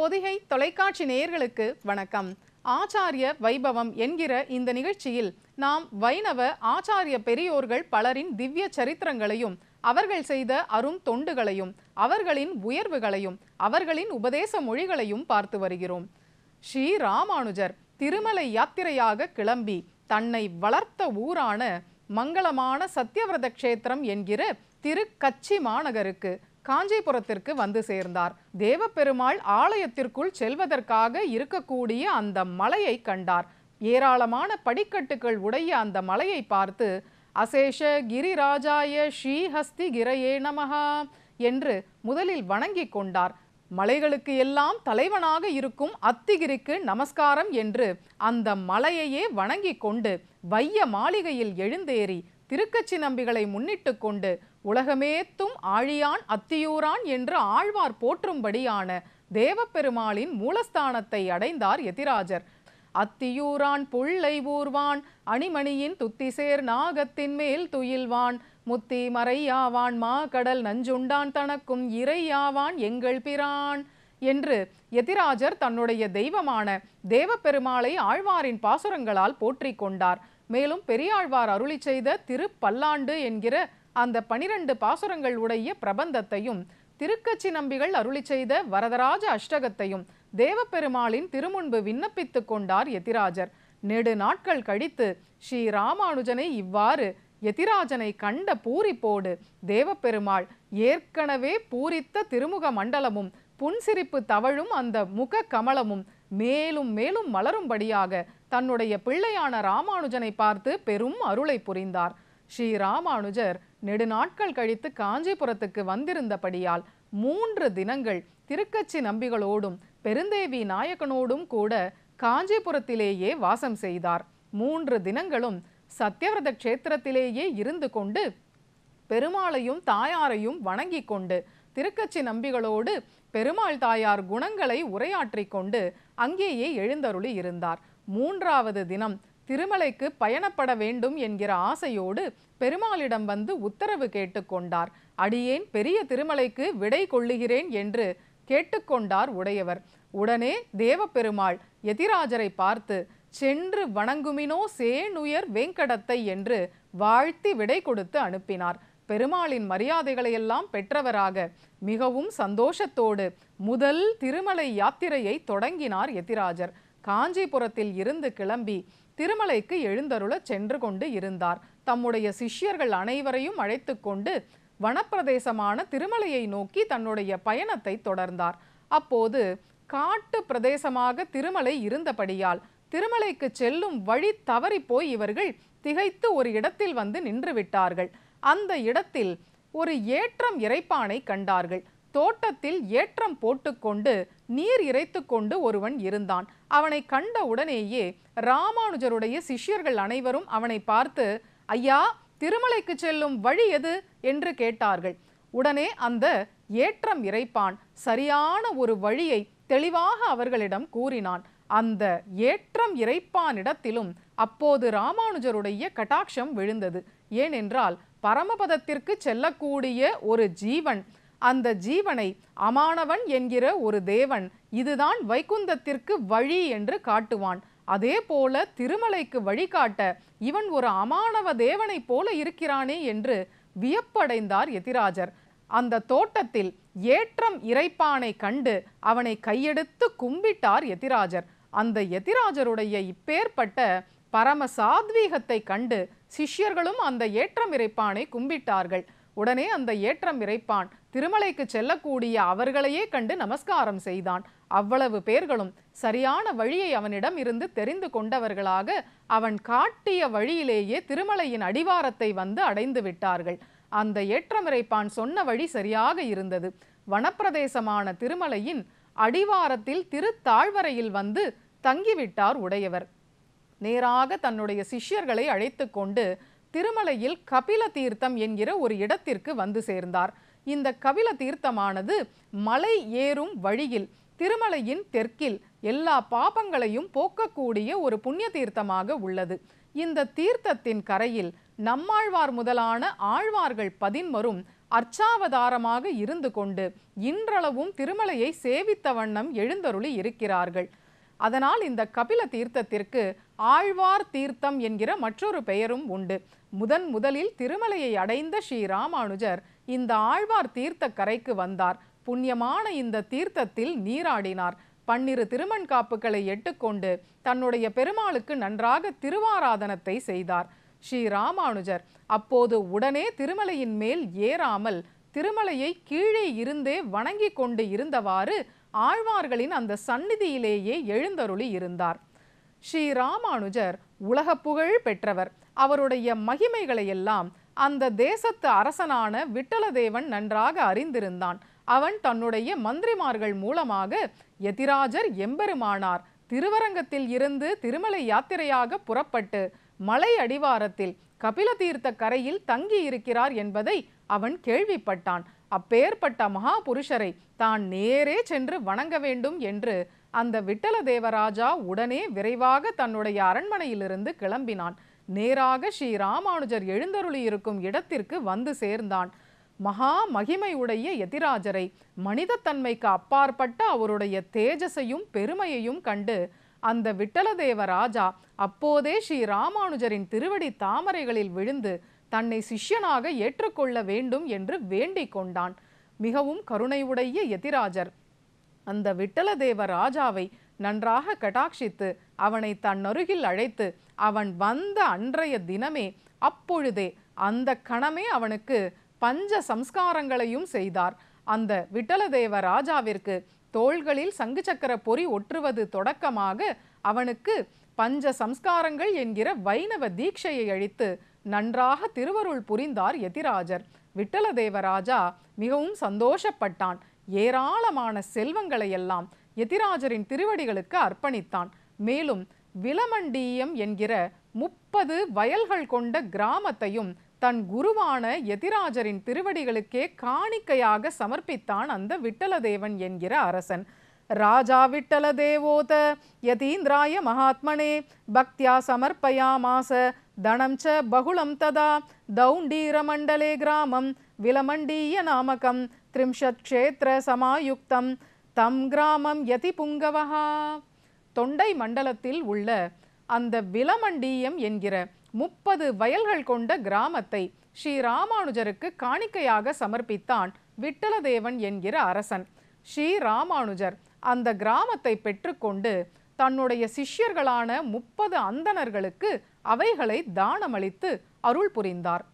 பொதிகை தொலைக்காட்சி நேயர்களுக்கு வணக்கம் ஆச்சாரிய வைபவம் என்கிற இந்த நிகழ்ச்சியில் நாம் வைணவ ஆச்சாரிய பெரியோர்கள் பலரின் திவ்ய சரித்திரங்களையும் அவர்கள் செய்த அரும் தொண்டுகளையும் அவர்களின் உயர்வுகளையும் அவர்களின் உபதேச மொழிகளையும் பார்த்து வருகிறோம் ஸ்ரீ ராமானுஜர் திருமலை யாத்திரையாக கிளம்பி தன்னை வளர்த்த ஊரான மங்களமான சத்தியவிரத கஷேத்திரம் என்கிற திரு கச்சி மாநகருக்கு காஞ்சிபுரத்திற்கு வந்து சேர்ந்தார் தேவப்பெருமாள் ஆலயத்திற்குள் செல்வதற்காக இருக்கக்கூடிய அந்த மலையை கண்டார் ஏராளமான படிக்கட்டுகள் உடைய அந்த மலையை பார்த்து அசேஷ கிரிராஜாய ஸ்ரீஹஸ்தி கிரையே நமஹா என்று முதலில் வணங்கி கொண்டார் மலைகளுக்கு எல்லாம் தலைவனாக இருக்கும் அத்திகிரிக்கு நமஸ்காரம் என்று அந்த மலையையே வணங்கி கொண்டு வைய மாளிகையில் எழுந்தேறி திருக்கச்சி நம்பிகளை முன்னிட்டு கொண்டு உலகமேத்தும் ஆழியான் அத்தியூரான் என்று ஆழ்வார் போற்றும்படியான தேவப்பெருமாளின் மூலஸ்தானத்தை அடைந்தார் எதிராஜர் அத்தியூரான் புள்ளை ஊர்வான் அணிமணியின் துத்திசேர் நாகத்தின் மேல் துயில்வான் முத்தி மறையாவான் மா கடல் நஞ்சுண்டான் தனக்கும் இறையாவான் எங்கள் பிரான் என்று எதிராஜர் தன்னுடைய தெய்வமான தேவப்பெருமாளை ஆழ்வாரின் பாசுரங்களால் போற்றிக் கொண்டார் மேலும் பெரியாழ்வார் அருளி செய்த திருப்பல்லாண்டு என்கிற அந்த பனிரெண்டு பாசுரங்கள் உடைய பிரபந்தத்தையும் திருக்கச்சி நம்பிகள் அருளி செய்த வரதராஜ அஷ்டகத்தையும் தேவப்பெருமாளின் திருமுன்பு விண்ணப்பித்து கொண்டார் எதிராஜர் நெடு நாட்கள் கழித்து ஸ்ரீ ராமானுஜனை இவ்வாறு எதிராஜனை கண்ட பூரிப்போடு தேவப்பெருமாள் ஏற்கனவே பூரித்த திருமுக மண்டலமும் புன்சிரிப்பு தவழும் அந்த முக கமலமும் மேலும் மேலும் மலரும்படியாக தன்னுடைய பிள்ளையான ராமானுஜனை பார்த்து பெரும் அருளை புரிந்தார் ஸ்ரீ ராமானுஜர் நெடுநாட்கள் கழித்து காஞ்சிபுரத்துக்கு வந்திருந்தபடியால் மூன்று தினங்கள் திருக்கச்சி நம்பிகளோடும் பெருந்தேவி நாயக்கனோடும் கூட காஞ்சிபுரத்திலேயே வாசம் செய்தார் மூன்று தினங்களும் சத்யவிரத க்ஷேத்திரத்திலேயே இருந்து கொண்டு பெருமாளையும் தாயாரையும் வணங்கி கொண்டு திருக்கச்சி நம்பிகளோடு பெருமாள் தாயார் குணங்களை உரையாற்றி கொண்டு அங்கேயே எழுந்தருளி இருந்தார் மூன்றாவது தினம் திருமலைக்கு பயணப்பட வேண்டும் என்கிற ஆசையோடு பெருமாளிடம் வந்து உத்தரவு கேட்டுக்கொண்டார் அடியேன் பெரிய திருமலைக்கு விடை கொள்ளுகிறேன் என்று கேட்டுக்கொண்டார் உடையவர் உடனே தேவப்பெருமாள் எதிராஜரை பார்த்து சென்று வணங்குமினோ சேனுயர் வேங்கடத்தை என்று வாழ்த்தி விடை கொடுத்து அனுப்பினார் பெருமாளின் மரியாதைகளையெல்லாம் பெற்றவராக மிகவும் சந்தோஷத்தோடு முதல் திருமலை யாத்திரையை தொடங்கினார் எதிராஜர் காஞ்சிபுரத்தில் இருந்து கிளம்பி திருமலைக்கு எழுந்தருள சென்று கொண்டு இருந்தார் தம்முடைய சிஷ்யர்கள் அனைவரையும் அழைத்து கொண்டு வனப்பிரதேசமான திருமலையை நோக்கி தன்னுடைய பயணத்தை தொடர்ந்தார் அப்போது காட்டு பிரதேசமாக திருமலை இருந்தபடியால் திருமலைக்கு செல்லும் வழி தவறி போய் இவர்கள் திகைத்து ஒரு இடத்தில் வந்து நின்றுவிட்டார்கள் அந்த இடத்தில் ஒரு ஏற்றம் இறைப்பானை கண்டார்கள் தோட்டத்தில் ஏற்றம் போட்டுக்கொண்டு நீர் இறைத்து கொண்டு ஒருவன் இருந்தான் அவனை கண்ட உடனேயே ராமானுஜருடைய சிஷ்யர்கள் அனைவரும் அவனை பார்த்து ஐயா திருமலைக்கு செல்லும் வழி எது என்று கேட்டார்கள் உடனே அந்த ஏற்றம் இறைப்பான் சரியான ஒரு வழியை தெளிவாக அவர்களிடம் கூறினான் அந்த ஏற்றம் இறைப்பானிடத்திலும் அப்போது ராமானுஜருடைய கட்டாட்சம் விழுந்தது ஏனென்றால் பரமபதத்திற்கு செல்லக்கூடிய ஒரு ஜீவன் அந்த ஜீவனை அமானவன் என்கிற ஒரு தேவன் இதுதான் வைகுந்தத்திற்கு வழி என்று காட்டுவான் அதே போல திருமலைக்கு வழிகாட்ட இவன் ஒரு அமானவ தேவனைப் போல இருக்கிறானே என்று வியப்படைந்தார் எதிராஜர் அந்த தோட்டத்தில் ஏற்றம் இறைப்பானை கண்டு அவனை கையெடுத்து கும்பிட்டார் எதிராஜர் அந்த எதிராஜருடைய இப்பேற்பட்ட பரம சாத்வீகத்தை கண்டு சிஷ்யர்களும் அந்த ஏற்றம் இறைப்பானை கும்பிட்டார்கள் உடனே அந்த ஏற்றம் இறைப்பான் திருமலைக்கு செல்லக்கூடிய அவர்களையே கண்டு நமஸ்காரம் செய்தான் அவ்வளவு பேர்களும் சரியான வழியை அவனிடம் இருந்து தெரிந்து கொண்டவர்களாக அவன் காட்டிய வழியிலேயே திருமலையின் அடிவாரத்தை வந்து அடைந்து விட்டார்கள் அந்த ஏற்றமிரைப்பான் சொன்ன வழி சரியாக இருந்தது வனப்பிரதேசமான திருமலையின் அடிவாரத்தில் திருத்தாழ்வரையில் வந்து தங்கிவிட்டார் உடையவர் நேராக தன்னுடைய சிஷ்யர்களை அழைத்து கொண்டு திருமலையில் கபில தீர்த்தம் என்கிற ஒரு இடத்திற்கு வந்து சேர்ந்தார் இந்த கபில தீர்த்தமானது மலை ஏறும் வழியில் திருமலையின் தெற்கில் எல்லா பாபங்களையும் போக்கக்கூடிய ஒரு புண்ணிய தீர்த்தமாக உள்ளது இந்த தீர்த்தத்தின் கரையில் நம்மாழ்வார் முதலான ஆழ்வார்கள் பதின்மரும் அர்ச்சாவதாரமாக இருந்து கொண்டு இன்றளவும் திருமலையை சேவித்த வண்ணம் எழுந்தருளி இருக்கிறார்கள் அதனால் இந்த கபில தீர்த்தத்திற்கு ஆழ்வார் தீர்த்தம் என்கிற மற்றொரு பெயரும் உண்டு முதன் முதலில் திருமலையை அடைந்த ஸ்ரீ ராமானுஜர் இந்த ஆழ்வார் தீர்த்த கரைக்கு வந்தார் புண்ணியமான இந்த தீர்த்தத்தில் நீராடினார் பன்னிரு திருமண் காப்புகளை எட்டுக்கொண்டு தன்னுடைய பெருமாளுக்கு நன்றாக திருவாராதனத்தை செய்தார் ஸ்ரீ ராமானுஜர் அப்போது உடனே திருமலையின் மேல் ஏறாமல் திருமலையை கீழே இருந்தே வணங்கி கொண்டு இருந்தவாறு ஆழ்வார்களின் அந்த சந்நிதியிலேயே எழுந்தருளி இருந்தார் ஸ்ரீ ராமானுஜர் உலக புகழ் பெற்றவர் அவருடைய மகிமைகளையெல்லாம் அந்த தேசத்து அரசனான விட்டலதேவன் நன்றாக அறிந்திருந்தான் அவன் தன்னுடைய மந்திரிமார்கள் மூலமாக எதிராஜர் எம்பெருமானார் திருவரங்கத்தில் இருந்து திருமலை யாத்திரையாக புறப்பட்டு மலை அடிவாரத்தில் கபில தீர்த்த கரையில் தங்கி இருக்கிறார் என்பதை அவன் கேள்விப்பட்டான் அப்பேற்பட்ட மகாபுருஷரை தான் நேரே சென்று வணங்க வேண்டும் என்று அந்த விட்டல தேவராஜா உடனே விரைவாக தன்னுடைய அரண்மனையிலிருந்து கிளம்பினான் நேராக ஸ்ரீ ராமானுஜர் எழுந்தருளி இருக்கும் இடத்திற்கு வந்து சேர்ந்தான் மகா மகிமையுடைய எதிராஜரை மனிதத்தன்மைக்கு அப்பாற்பட்ட அவருடைய தேஜஸையும் பெருமையையும் கண்டு அந்த விட்டலதேவ ராஜா அப்போதே ஸ்ரீ ராமானுஜரின் திருவடி தாமரைகளில் விழுந்து தன்னை சிஷ்யனாக ஏற்றுக்கொள்ள வேண்டும் என்று வேண்டிக் கொண்டான் மிகவும் கருணையுடைய எதிராஜர் அந்த விட்டலதேவ ராஜாவை நன்றாக கடாட்சித்து அவனை தன்னருகில் அழைத்து அவன் வந்த அன்றைய தினமே அப்பொழுதே அந்த கணமே அவனுக்கு பஞ்ச சம்ஸ்காரங்களையும் செய்தார் அந்த விட்டலதேவ ராஜாவிற்கு தோள்களில் சங்கு சக்கர பொறி ஒற்றுவது தொடக்கமாக அவனுக்கு பஞ்ச சம்ஸ்காரங்கள் என்கிற வைணவ தீட்சையை அழித்து நன்றாக திருவருள் புரிந்தார் எதிராஜர் விட்டலதேவராஜா மிகவும் சந்தோஷப்பட்டான் ஏராளமான செல்வங்களையெல்லாம் எதிராஜரின் திருவடிகளுக்கு அர்ப்பணித்தான் மேலும் விலமண்டியம் என்கிற முப்பது வயல்கள் கொண்ட கிராமத்தையும் தன் குருவான எதிராஜரின் திருவடிகளுக்கே காணிக்கையாக சமர்ப்பித்தான் அந்த விட்டலதேவன் என்கிற அரசன் ராஜா விட்டலதேவோத யதீந்திராய மகாத்மனே பக்தியா சமர்ப்பயாமாச பகுளம் धनं च கிராமம் விலமண்டீய நாமகம் ग्रामं க்ஷேத்திர சமாயுக்தம் தம் கிராமம் யதி புங்கவஹா தொண்டை மண்டலத்தில் உள்ள அந்த விலமண்டீயம் என்கிற முப்பது வயல்கள் கொண்ட கிராமத்தை ஸ்ரீராமானுஜருக்கு காணிக்கையாக சமர்ப்பித்தான் விட்டலதேவன் என்கிற அரசன் ஸ்ரீராமானுஜர் அந்த கிராமத்தை பெற்றுக்கொண்டு தன்னுடைய சிஷ்யர்களான முப்பது அந்தணர்களுக்கு அவைகளை தானமளித்து அருள் புரிந்தார்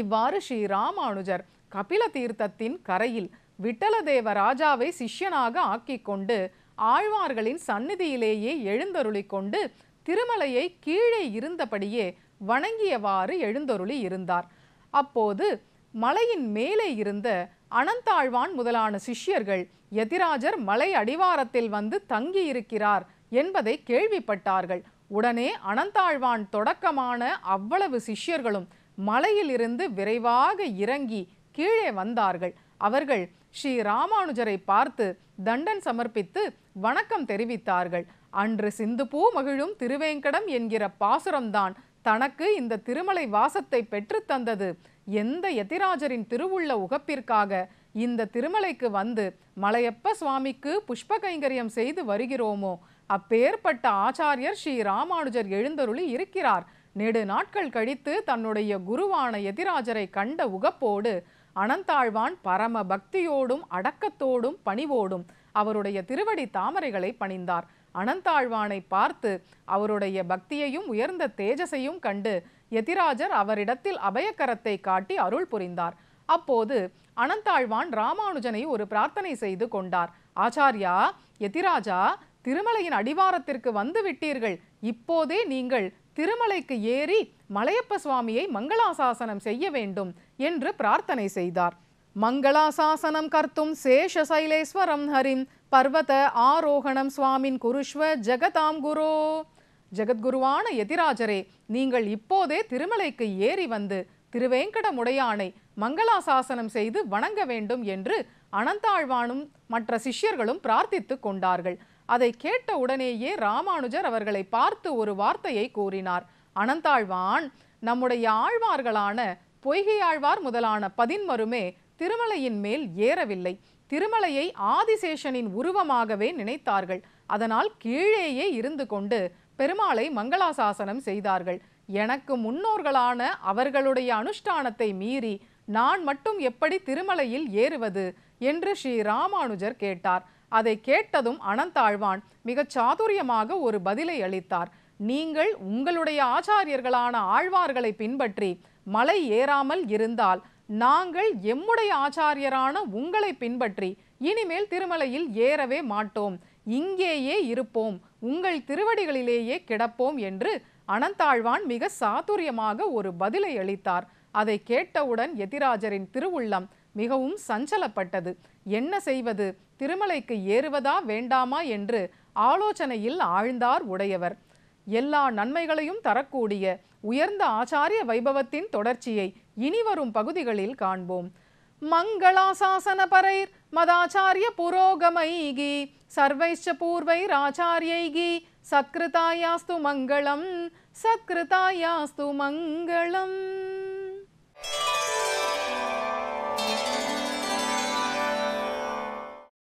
இவ்வாறு ஸ்ரீ ராமானுஜர் கபில தீர்த்தத்தின் கரையில் விட்டலதேவ ராஜாவை சிஷ்யனாக கொண்டு ஆழ்வார்களின் சந்நிதியிலேயே எழுந்தருளி கொண்டு திருமலையை கீழே இருந்தபடியே வணங்கியவாறு எழுந்தொருளி இருந்தார் அப்போது மலையின் மேலே இருந்த அனந்தாழ்வான் முதலான சிஷ்யர்கள் எதிராஜர் மலை அடிவாரத்தில் வந்து தங்கியிருக்கிறார் என்பதை கேள்விப்பட்டார்கள் உடனே அனந்தாழ்வான் தொடக்கமான அவ்வளவு சிஷ்யர்களும் மலையிலிருந்து விரைவாக இறங்கி கீழே வந்தார்கள் அவர்கள் ஸ்ரீ ராமானுஜரை பார்த்து தண்டன் சமர்ப்பித்து வணக்கம் தெரிவித்தார்கள் அன்று சிந்துபூ மகிழும் திருவேங்கடம் என்கிற பாசுரம்தான் தனக்கு இந்த திருமலை வாசத்தை பெற்றுத்தந்தது எந்த யதிராஜரின் திருவுள்ள உகப்பிற்காக இந்த திருமலைக்கு வந்து மலையப்ப சுவாமிக்கு புஷ்ப கைங்கரியம் செய்து வருகிறோமோ அப்பேற்பட்ட ஆச்சாரியர் ஸ்ரீ ராமானுஜர் எழுந்தருளி இருக்கிறார் நெடு நாட்கள் கழித்து தன்னுடைய குருவான எதிராஜரை கண்ட உகப்போடு அனந்தாழ்வான் பரம பக்தியோடும் அடக்கத்தோடும் பணிவோடும் அவருடைய திருவடி தாமரைகளை பணிந்தார் அனந்தாழ்வானை பார்த்து அவருடைய பக்தியையும் உயர்ந்த தேஜஸையும் கண்டு எதிராஜர் அவரிடத்தில் அபயக்கரத்தை காட்டி அருள் புரிந்தார் அப்போது அனந்தாழ்வான் ராமானுஜனை ஒரு பிரார்த்தனை செய்து கொண்டார் ஆச்சாரியா எதிராஜா திருமலையின் அடிவாரத்திற்கு வந்து விட்டீர்கள் இப்போதே நீங்கள் திருமலைக்கு ஏறி மலையப்ப சுவாமியை மங்களாசாசனம் செய்ய வேண்டும் என்று பிரார்த்தனை செய்தார் மங்களாசாசனம் கர்த்தும் சேஷ சைலேஸ்வரம் ஹரின் பர்வத ஆரோகணம் சுவாமின் குருஷ்வ ஜெகதாம் குரு ஜெகத்குருவான எதிராஜரே நீங்கள் இப்போதே திருமலைக்கு ஏறி வந்து திருவேங்கடமுடையானை மங்களாசாசனம் செய்து வணங்க வேண்டும் என்று அனந்தாழ்வானும் மற்ற சிஷ்யர்களும் பிரார்த்தித்து கொண்டார்கள் அதை கேட்ட உடனேயே ராமானுஜர் அவர்களை பார்த்து ஒரு வார்த்தையை கூறினார் அனந்தாழ்வான் நம்முடைய ஆழ்வார்களான பொய்கையாழ்வார் முதலான பதின்மருமே திருமலையின் மேல் ஏறவில்லை திருமலையை ஆதிசேஷனின் உருவமாகவே நினைத்தார்கள் அதனால் கீழேயே இருந்து கொண்டு பெருமாளை மங்களாசாசனம் செய்தார்கள் எனக்கு முன்னோர்களான அவர்களுடைய அனுஷ்டானத்தை மீறி நான் மட்டும் எப்படி திருமலையில் ஏறுவது என்று ஸ்ரீ ராமானுஜர் கேட்டார் அதை கேட்டதும் அனந்தாழ்வான் மிகச் சாதுரியமாக ஒரு பதிலை அளித்தார் நீங்கள் உங்களுடைய ஆச்சாரியர்களான ஆழ்வார்களை பின்பற்றி மலை ஏறாமல் இருந்தால் நாங்கள் எம்முடைய ஆச்சாரியரான உங்களை பின்பற்றி இனிமேல் திருமலையில் ஏறவே மாட்டோம் இங்கேயே இருப்போம் உங்கள் திருவடிகளிலேயே கிடப்போம் என்று அனந்தாழ்வான் மிக சாதுரியமாக ஒரு பதிலை அளித்தார் அதை கேட்டவுடன் எதிராஜரின் திருவுள்ளம் மிகவும் சஞ்சலப்பட்டது என்ன செய்வது திருமலைக்கு ஏறுவதா வேண்டாமா என்று ஆலோசனையில் ஆழ்ந்தார் உடையவர் எல்லா நன்மைகளையும் தரக்கூடிய உயர்ந்த ஆச்சாரிய வைபவத்தின் தொடர்ச்சியை இனிவரும் பகுதிகளில் காண்போம் மங்களாசாசன பரைர் மதாச்சாரிய புரோகமைகி சர்வைஷ்ச பூர்வைராச்சாரியைகி சத்கிருதாயாஸ்து மங்களம் சத்கிருதாயாஸ்து மங்களம்